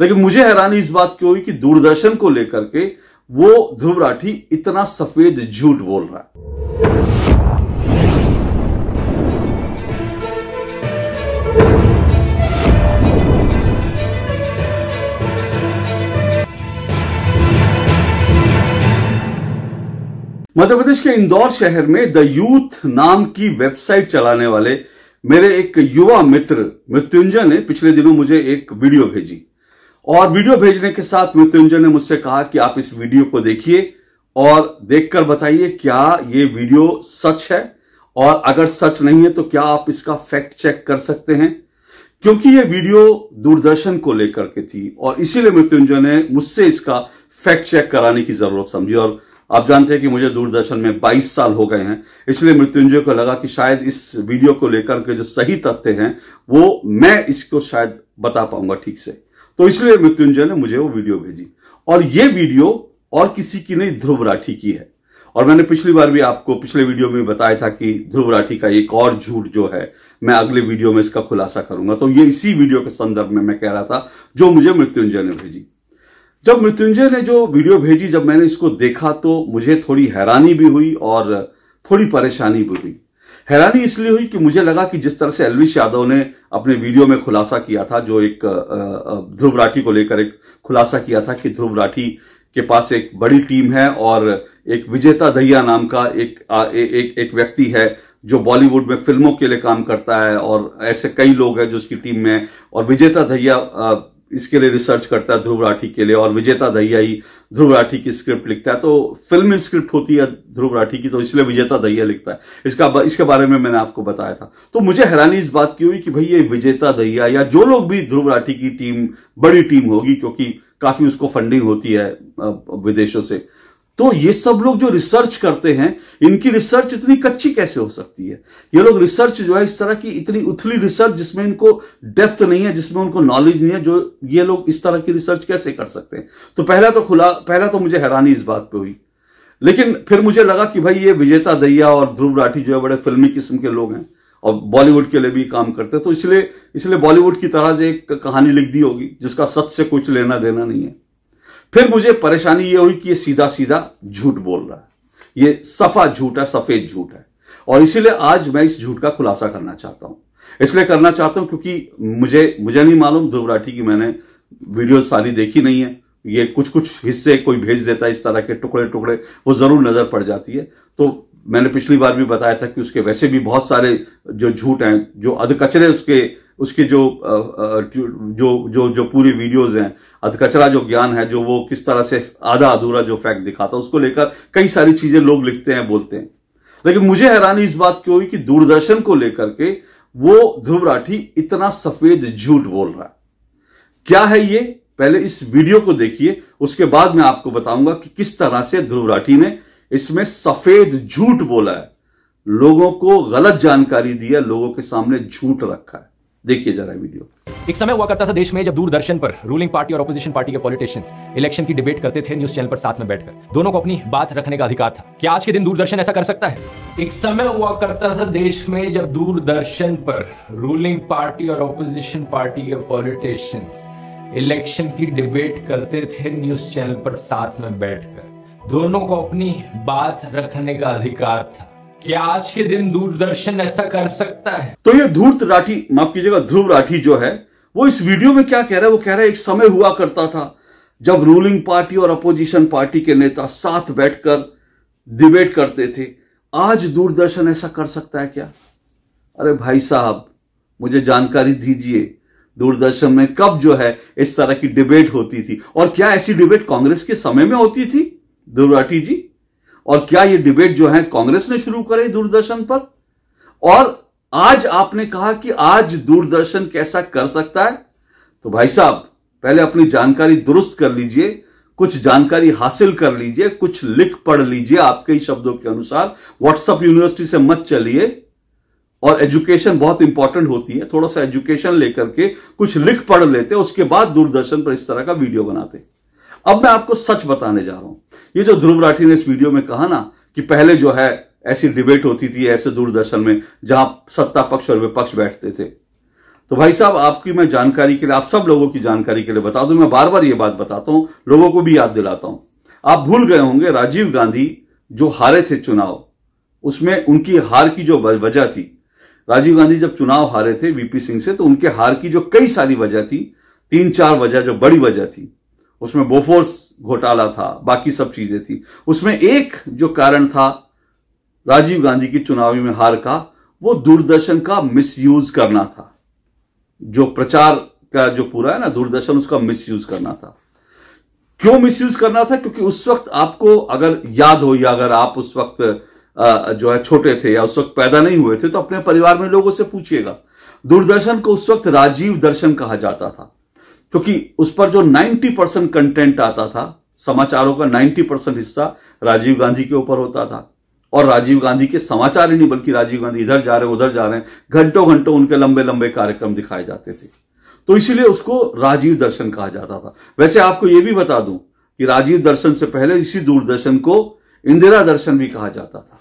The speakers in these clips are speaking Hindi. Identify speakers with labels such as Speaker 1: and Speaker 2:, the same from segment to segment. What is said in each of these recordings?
Speaker 1: लेकिन मुझे हैरानी इस बात की हुई कि दूरदर्शन को लेकर के वो ध्रुव राठी इतना सफेद झूठ बोल रहा है मध्य प्रदेश के इंदौर शहर में द यूथ नाम की वेबसाइट चलाने वाले मेरे एक युवा मित्र मृत्युंजय ने पिछले दिनों मुझे एक वीडियो भेजी और वीडियो भेजने के साथ मृत्युंजय ने मुझसे कहा कि आप इस वीडियो को देखिए और देखकर बताइए क्या ये वीडियो सच है और अगर सच नहीं है तो क्या आप इसका फैक्ट चेक कर सकते हैं क्योंकि ये वीडियो दूरदर्शन को लेकर के थी और इसीलिए मृत्युंजय ने मुझसे इसका फैक्ट चेक कराने की जरूरत समझी और आप जानते हैं कि मुझे दूरदर्शन में 22 साल हो गए हैं इसलिए मृत्युंजय को लगा कि शायद इस वीडियो को लेकर के जो सही तथ्य हैं वो मैं इसको शायद बता पाऊंगा ठीक से तो इसलिए मृत्युंजय ने मुझे वो वीडियो भेजी और ये वीडियो और किसी की नहीं ध्रुव राठी की है और मैंने पिछली बार भी आपको पिछले वीडियो में बताया था कि ध्रुव राठी का एक और झूठ जो है मैं अगले वीडियो में इसका खुलासा करूंगा तो ये इसी वीडियो के संदर्भ में मैं कह रहा था जो मुझे मृत्युंजय ने भेजी जब मृत्युंजय ने जो वीडियो भेजी जब मैंने इसको देखा तो मुझे थोड़ी हैरानी भी हुई और थोड़ी परेशानी भी हुई हैरानी इसलिए हुई कि मुझे लगा कि जिस तरह से अलविश यादव ने अपने वीडियो में खुलासा किया था जो एक ध्रुव राठी को लेकर एक खुलासा किया था कि ध्रुव राठी के पास एक बड़ी टीम है और एक विजेता दहिया नाम का एक आ, ए, एक एक व्यक्ति है जो बॉलीवुड में फिल्मों के लिए काम करता है और ऐसे कई लोग हैं जो उसकी टीम में और विजेता दहिया इसके लिए रिसर्च करता है ध्रुव राठी के लिए और विजेता दहिया ही ध्रुव राठी की स्क्रिप्ट लिखता है तो फिल्म स्क्रिप्ट होती है ध्रुव राठी की तो इसलिए विजेता दहिया लिखता है इसका इसके बारे में मैंने आपको बताया था तो मुझे हैरानी इस बात की हुई कि भाई ये विजेता दहिया या जो लोग भी ध्रुव राठी की टीम बड़ी टीम होगी क्योंकि काफी उसको फंडिंग होती है विदेशों से तो ये सब लोग जो रिसर्च करते हैं इनकी रिसर्च इतनी कच्ची कैसे हो सकती है ये लोग रिसर्च जो है इस तरह की इतनी उथली रिसर्च जिसमें इनको डेप्थ नहीं है जिसमें उनको नॉलेज नहीं है जो ये लोग इस तरह की रिसर्च कैसे कर सकते हैं तो पहला तो खुला पहला तो मुझे हैरानी इस बात पर हुई लेकिन फिर मुझे लगा कि भाई ये विजेता दैया और ध्रुव राठी जो है बड़े फिल्मी किस्म के लोग हैं और बॉलीवुड के लिए भी काम करते हैं तो इसलिए इसलिए बॉलीवुड की तरह जो एक कहानी लिख दी होगी जिसका सच से कुछ लेना देना नहीं है फिर मुझे परेशानी यह हुई कि यह सीधा सीधा झूठ बोल रहा है यह सफा झूठ है सफेद झूठ है और इसीलिए आज मैं इस झूठ का खुलासा करना चाहता हूं इसलिए करना चाहता हूं क्योंकि मुझे मुझे नहीं मालूम ध्रुवराठी की मैंने वीडियो सारी देखी नहीं है ये कुछ कुछ हिस्से कोई भेज देता है इस तरह के टुकड़े टुकड़े वो जरूर नजर पड़ जाती है तो मैंने पिछली बार भी बताया था कि उसके वैसे भी बहुत सारे जो झूठ हैं जो अधकचरे उसके उसके जो जो जो जो पूरी वीडियोस हैं अधकचरा जो ज्ञान है जो वो किस तरह से आधा अधूरा जो फैक्ट दिखाता है उसको लेकर कई सारी चीजें लोग लिखते हैं बोलते हैं लेकिन मुझे हैरानी इस बात की हुई कि दूरदर्शन को लेकर के वो ध्रुव राठी इतना सफेद झूठ बोल रहा है क्या है ये पहले इस वीडियो को देखिए उसके बाद मैं आपको बताऊंगा कि किस तरह से ध्रुव राठी ने इसमें सफेद झूठ बोला है लोगों को गलत जानकारी दी है लोगों के सामने झूठ रखा है देखिए जरा वीडियो एक समय हुआ करता था देश में जब दूरदर्शन पर रूलिंग पार्टी और अपोजिशन पार्टी के पॉलिटिशियंस इलेक्शन की डिबेट करते थे न्यूज चैनल पर साथ में बैठकर दोनों को अपनी बात रखने का अधिकार था क्या आज के दिन दूरदर्शन ऐसा कर सकता है एक समय हुआ करता था देश में जब दूरदर्शन पर रूलिंग पार्टी और अपोजिशन पार्टी के पॉलिटिशियंस इलेक्शन की डिबेट करते थे न्यूज चैनल पर साथ में बैठकर दोनों को अपनी बात रखने का अधिकार था कि आज के दिन दूरदर्शन ऐसा कर सकता है तो ये धूर्त राठी माफ कीजिएगा ध्रुव राठी जो है वो इस वीडियो में क्या कह रहा है वो कह रहा है एक समय हुआ करता था जब रूलिंग पार्टी और अपोजिशन पार्टी के नेता साथ बैठकर डिबेट करते थे आज दूरदर्शन ऐसा कर सकता है क्या अरे भाई साहब मुझे जानकारी दीजिए दूरदर्शन में कब जो है इस तरह की डिबेट होती थी और क्या ऐसी डिबेट कांग्रेस के समय में होती थी दुर्वाटी जी और क्या ये डिबेट जो है कांग्रेस ने शुरू करी दूरदर्शन पर और आज आपने कहा कि आज दूरदर्शन कैसा कर सकता है तो भाई साहब पहले अपनी जानकारी दुरुस्त कर लीजिए कुछ जानकारी हासिल कर लीजिए कुछ लिख पढ़ लीजिए आपके ही शब्दों के अनुसार व्हाट्सएप यूनिवर्सिटी से मत चलिए और एजुकेशन बहुत इंपॉर्टेंट होती है थोड़ा सा एजुकेशन लेकर के कुछ लिख पढ़ लेते उसके बाद दूरदर्शन पर इस तरह का वीडियो बनाते अब मैं आपको सच बताने जा रहा हूं ये जो ध्रुव राठी ने इस वीडियो में कहा ना कि पहले जो है ऐसी डिबेट होती थी ऐसे दूरदर्शन में जहां सत्ता पक्ष और विपक्ष बैठते थे तो भाई साहब आपकी मैं जानकारी के लिए आप सब लोगों की जानकारी के लिए बता दूं मैं बार बार ये बात बताता हूं लोगों को भी याद दिलाता हूं आप भूल गए होंगे राजीव गांधी जो हारे थे चुनाव उसमें उनकी हार की जो वजह थी राजीव गांधी जब चुनाव हारे थे वीपी सिंह से तो उनके हार की जो कई सारी वजह थी तीन चार वजह जो बड़ी वजह थी उसमें बोफोर्स घोटाला था बाकी सब चीजें थी उसमें एक जो कारण था राजीव गांधी की चुनावी में हार का वो दूरदर्शन का मिसयूज करना था जो प्रचार का जो पूरा है ना दूरदर्शन उसका मिसयूज करना था क्यों मिसयूज करना था क्योंकि उस वक्त आपको अगर याद हो या अगर आप उस वक्त जो है छोटे थे या उस वक्त पैदा नहीं हुए थे तो अपने परिवार में लोगों से पूछिएगा दूरदर्शन को उस वक्त राजीव दर्शन कहा जाता था क्योंकि उस पर जो 90 परसेंट कंटेंट आता था समाचारों का 90 परसेंट हिस्सा राजीव गांधी के ऊपर होता था और राजीव गांधी के समाचार ही नहीं बल्कि राजीव गांधी इधर जा रहे उधर जा रहे हैं घंटों घंटों उनके लंबे लंबे कार्यक्रम दिखाए जाते थे तो इसीलिए उसको राजीव दर्शन कहा जाता था वैसे आपको यह भी बता दूं कि राजीव दर्शन से पहले इसी दूरदर्शन को इंदिरा दर्शन भी कहा जाता था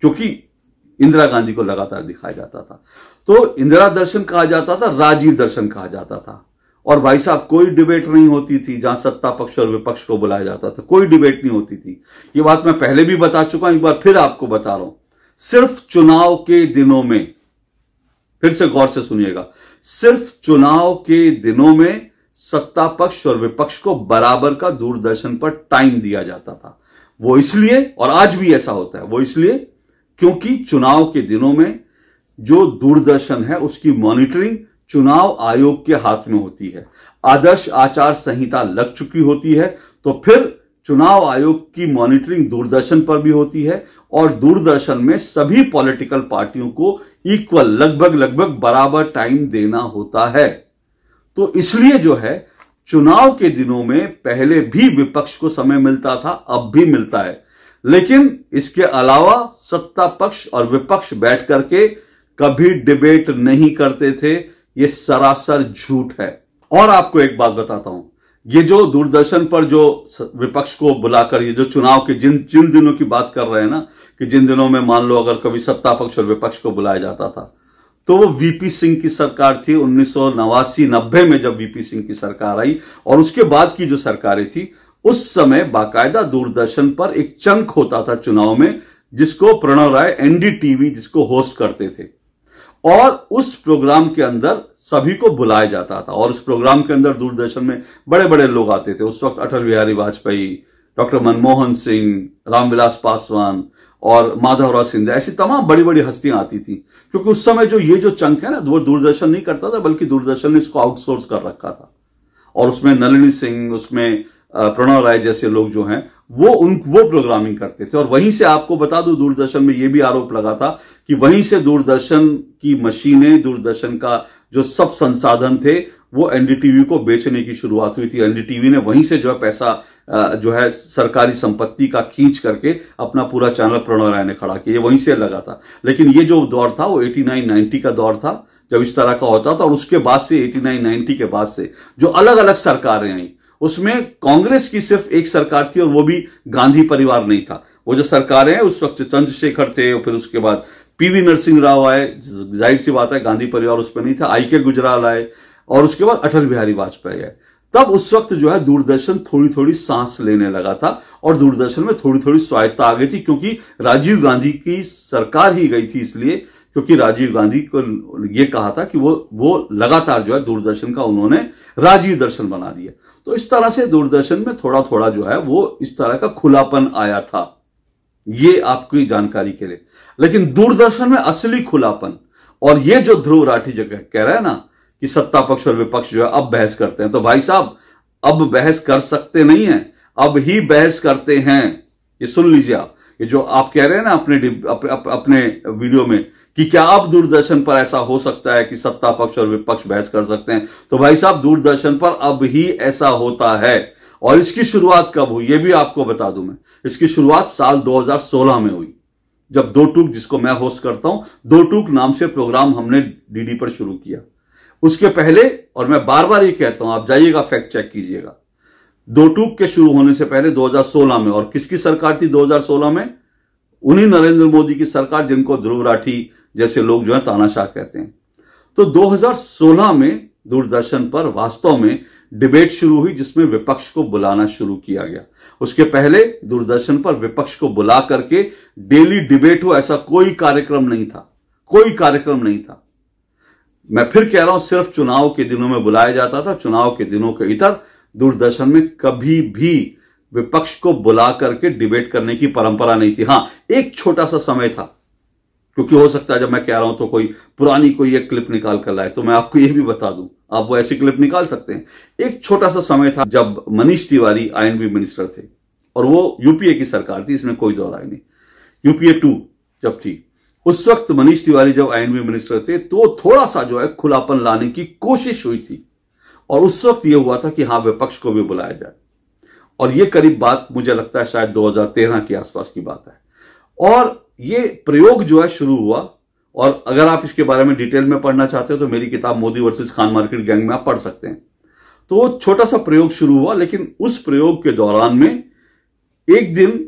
Speaker 1: क्योंकि इंदिरा गांधी को लगातार दिखाया जाता था तो इंदिरा दर्शन कहा जाता था राजीव दर्शन कहा जाता था और भाई साहब कोई डिबेट नहीं होती थी जहां सत्ता पक्ष और विपक्ष को बुलाया जाता था कोई डिबेट नहीं होती थी ये बात मैं पहले भी बता चुका हूं एक बार फिर आपको बता रहा हूं सिर्फ चुनाव के दिनों में फिर से गौर से सुनिएगा सिर्फ चुनाव के दिनों में सत्ता पक्ष और विपक्ष को बराबर का दूरदर्शन पर टाइम दिया जाता था वो इसलिए और आज भी ऐसा होता है वो इसलिए क्योंकि चुनाव के दिनों में जो दूरदर्शन है उसकी मॉनिटरिंग चुनाव आयोग के हाथ में होती है आदर्श आचार संहिता लग चुकी होती है तो फिर चुनाव आयोग की मॉनिटरिंग दूरदर्शन पर भी होती है और दूरदर्शन में सभी पॉलिटिकल पार्टियों को इक्वल लगभग लगभग बराबर टाइम देना होता है तो इसलिए जो है चुनाव के दिनों में पहले भी विपक्ष को समय मिलता था अब भी मिलता है लेकिन इसके अलावा सत्ता पक्ष और विपक्ष बैठ करके कभी डिबेट नहीं करते थे ये सरासर झूठ है और आपको एक बात बताता हूं ये जो दूरदर्शन पर जो विपक्ष को बुलाकर ये जो चुनाव के जिन जिन दिनों की बात कर रहे हैं ना कि जिन दिनों में मान लो अगर कभी सत्ता पक्ष और विपक्ष को बुलाया जाता था तो वो वीपी सिंह की सरकार थी उन्नीस नब्बे में जब वीपी सिंह की सरकार आई और उसके बाद की जो सरकारें थी उस समय बाकायदा दूरदर्शन पर एक चंक होता था चुनाव में जिसको प्रणव राय एनडीटीवी जिसको होस्ट करते थे और उस प्रोग्राम के अंदर सभी को बुलाया जाता था और उस प्रोग्राम के अंदर दूरदर्शन में बड़े बड़े लोग आते थे उस वक्त अटल बिहारी वाजपेयी डॉक्टर मनमोहन सिंह रामविलास पासवान और माधवराव सिंधिया ऐसी तमाम बड़ी बड़ी हस्तियां आती थी क्योंकि उस समय जो ये जो चंक है ना वो दूरदर्शन नहीं करता था बल्कि दूरदर्शन ने इसको आउटसोर्स कर रखा था और उसमें नलिनी सिंह उसमें प्रणव राय जैसे लोग जो हैं वो उन वो प्रोग्रामिंग करते थे और वहीं से आपको बता दूं दूरदर्शन में ये भी आरोप लगा था कि वहीं से दूरदर्शन की मशीनें दूरदर्शन का जो सब संसाधन थे वो एनडीटीवी को बेचने की शुरुआत हुई थी एनडीटीवी ने वहीं से जो है पैसा जो है सरकारी संपत्ति का खींच करके अपना पूरा चैनल प्रणव राय ने खड़ा किया वहीं से लगा था लेकिन ये जो दौर था वो एटी नाइन का दौर था जब इस तरह का होता था और उसके बाद से एटी नाइन नाइन्टी के बाद से जो अलग अलग सरकारें आई उसमें कांग्रेस की सिर्फ एक सरकार थी और वो भी गांधी परिवार नहीं था वो जो सरकारें हैं उस वक्त चंद्रशेखर थे और फिर उसके बाद पीवी नरसिंह राव आए जाहिर सी बात है गांधी परिवार उसमें नहीं था आई के गुजराल आए और उसके बाद अटल बिहारी वाजपेयी आए तब उस वक्त जो है दूरदर्शन थोड़ी थोड़ी सांस लेने लगा था और दूरदर्शन में थोड़ी थोड़ी स्वायत्ता आ गई थी क्योंकि राजीव गांधी की सरकार ही गई थी इसलिए क्योंकि राजीव गांधी को यह कहा था कि वो वो लगातार जो है दूरदर्शन का उन्होंने राजीव दर्शन बना दिया तो इस तरह से दूरदर्शन में थोड़ा थोड़ा जो है वो इस तरह का खुलापन आया था ये आपकी जानकारी के लिए लेकिन दूरदर्शन में असली खुलापन और ये जो ध्रुव राठी जो कह रहा है ना कि सत्ता पक्ष और विपक्ष जो है अब बहस करते हैं तो भाई साहब अब बहस कर सकते नहीं है अब ही बहस करते हैं ये सुन लीजिए आप ये जो आप कह रहे हैं ना अपने अप, अप, अपने वीडियो में कि क्या आप दूरदर्शन पर ऐसा हो सकता है कि सत्ता पक्ष और विपक्ष बहस कर सकते हैं तो भाई साहब दूरदर्शन पर अब ही ऐसा होता है और इसकी शुरुआत कब हुई ये भी आपको बता दूं मैं इसकी शुरुआत साल 2016 में हुई जब दो टूक जिसको मैं होस्ट करता हूं दो टूक नाम से प्रोग्राम हमने डीडी पर शुरू किया उसके पहले और मैं बार बार ये कहता हूं आप जाइएगा फैक्ट चेक कीजिएगा दो टूक के शुरू होने से पहले 2016 में और किसकी सरकार थी 2016 में उन्हीं नरेंद्र मोदी की सरकार जिनको ध्रुव राठी जैसे लोग जो है तानाशाह कहते हैं तो 2016 में दूरदर्शन पर वास्तव में डिबेट शुरू हुई जिसमें विपक्ष को बुलाना शुरू किया गया उसके पहले दूरदर्शन पर विपक्ष को बुला करके डेली डिबेट हो ऐसा कोई कार्यक्रम नहीं था कोई कार्यक्रम नहीं था मैं फिर कह रहा हूं सिर्फ चुनाव के दिनों में बुलाया जाता था चुनाव के दिनों के इतर दूरदर्शन में कभी भी विपक्ष को बुला करके डिबेट करने की परंपरा नहीं थी हां एक छोटा सा समय था क्योंकि हो सकता है जब मैं कह रहा हूं तो कोई पुरानी कोई एक क्लिप निकाल कर लाए तो मैं आपको यह भी बता दूं आप वो ऐसी क्लिप निकाल सकते हैं एक छोटा सा समय था जब मनीष तिवारी आई मिनिस्टर थे और वो यूपीए की सरकार थी इसमें कोई दौरा नहीं यूपीए टू जब थी उस वक्त मनीष तिवारी जब आई मिनिस्टर थे तो थोड़ा सा जो है खुलापन लाने की कोशिश हुई थी और उस वक्त यह हुआ था कि हाँ विपक्ष को भी बुलाया जाए और यह करीब बात मुझे लगता है शायद 2013 के आसपास की बात है और ये प्रयोग जो है शुरू हुआ और अगर आप इसके बारे में डिटेल में पढ़ना चाहते हो तो मेरी किताब मोदी वर्सेस खान मार्केट गैंग में आप पढ़ सकते हैं तो वो छोटा सा प्रयोग शुरू हुआ लेकिन उस प्रयोग के दौरान में एक दिन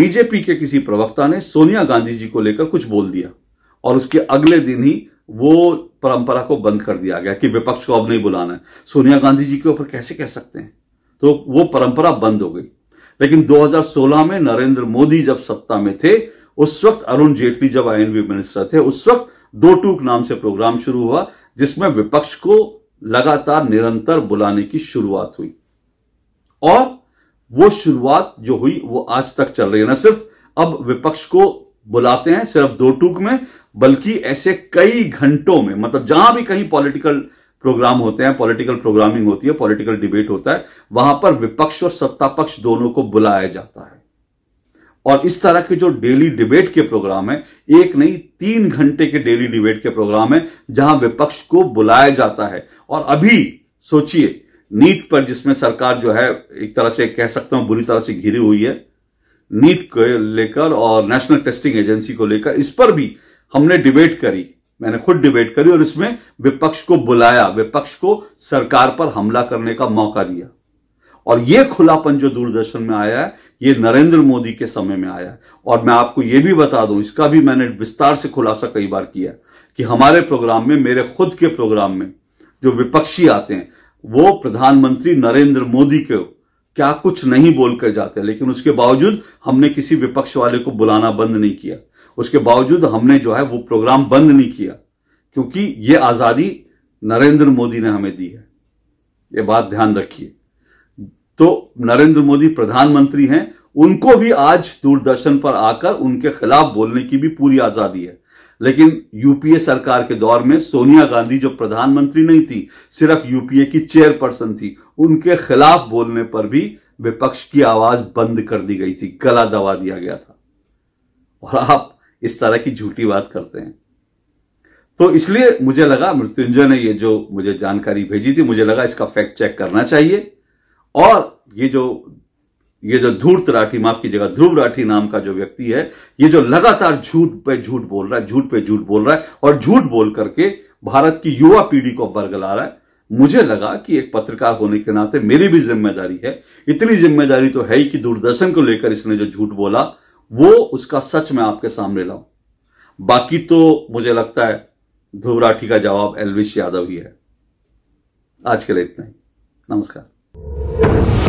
Speaker 1: बीजेपी के किसी प्रवक्ता ने सोनिया गांधी जी को लेकर कुछ बोल दिया और उसके अगले दिन ही वो परंपरा को बंद कर दिया गया कि विपक्ष को अब नहीं बुलाना है सोनिया गांधी जी के ऊपर कैसे कह सकते हैं तो वो परंपरा बंद हो गई लेकिन 2016 में नरेंद्र मोदी जब सत्ता में थे उस वक्त अरुण जेटली जब आई मिनिस्टर थे उस वक्त दो टूक नाम से प्रोग्राम शुरू हुआ जिसमें विपक्ष को लगातार निरंतर बुलाने की शुरुआत हुई और वो शुरुआत जो हुई वो आज तक चल रही है ना सिर्फ अब विपक्ष को बुलाते हैं सिर्फ दो टूक में बल्कि ऐसे कई घंटों में मतलब जहां भी कहीं पॉलिटिकल प्रोग्राम होते हैं पॉलिटिकल प्रोग्रामिंग होती है पॉलिटिकल डिबेट होता है वहां पर विपक्ष और सत्ता पक्ष दोनों को बुलाया जाता है और इस तरह के जो डेली डिबेट के प्रोग्राम है एक नहीं तीन घंटे के डेली डिबेट के प्रोग्राम है जहां विपक्ष को बुलाया जाता है और अभी सोचिए नीट पर जिसमें सरकार जो है एक तरह से कह सकता हूं बुरी तरह से घिरी हुई है नीट को लेकर और नेशनल टेस्टिंग एजेंसी को लेकर इस पर भी हमने डिबेट करी मैंने खुद डिबेट करी और इसमें विपक्ष को बुलाया विपक्ष को सरकार पर हमला करने का मौका दिया और यह खुलापन जो दूरदर्शन में आया है ये नरेंद्र मोदी के समय में आया है और मैं आपको यह भी बता दूं इसका भी मैंने विस्तार से खुलासा कई बार किया कि हमारे प्रोग्राम में मेरे खुद के प्रोग्राम में जो विपक्षी आते हैं वो प्रधानमंत्री नरेंद्र मोदी के क्या कुछ नहीं बोलकर जाते लेकिन उसके बावजूद हमने किसी विपक्ष वाले को बुलाना बंद नहीं किया उसके बावजूद हमने जो है वो प्रोग्राम बंद नहीं किया क्योंकि ये आजादी नरेंद्र मोदी ने हमें दी है ये बात ध्यान रखिए तो नरेंद्र मोदी प्रधानमंत्री हैं उनको भी आज दूरदर्शन पर आकर उनके खिलाफ बोलने की भी पूरी आजादी है लेकिन यूपीए सरकार के दौर में सोनिया गांधी जो प्रधानमंत्री नहीं थी सिर्फ यूपीए की चेयरपर्सन थी उनके खिलाफ बोलने पर भी विपक्ष की आवाज बंद कर दी गई थी गला दबा दिया गया था और आप इस तरह की झूठी बात करते हैं तो इसलिए मुझे लगा मृत्युंजय ने ये जो मुझे जानकारी भेजी थी मुझे लगा इसका फैक्ट चेक करना चाहिए और ये जो ये जो धूर्त राठी माफ की जगह ध्रुव राठी नाम का जो व्यक्ति है ये जो लगातार झूठ पे झूठ बोल रहा है झूठ पे झूठ बोल रहा है और झूठ बोल करके भारत की युवा पीढ़ी को बरगला रहा है मुझे लगा कि एक पत्रकार होने के नाते मेरी भी जिम्मेदारी है इतनी जिम्मेदारी तो है ही कि दूरदर्शन को लेकर इसने जो झूठ बोला वो उसका सच मैं आपके सामने लाऊं बाकी तो मुझे लगता है धुवराठी का जवाब एलविश यादव ही है आज के लिए इतना ही नमस्कार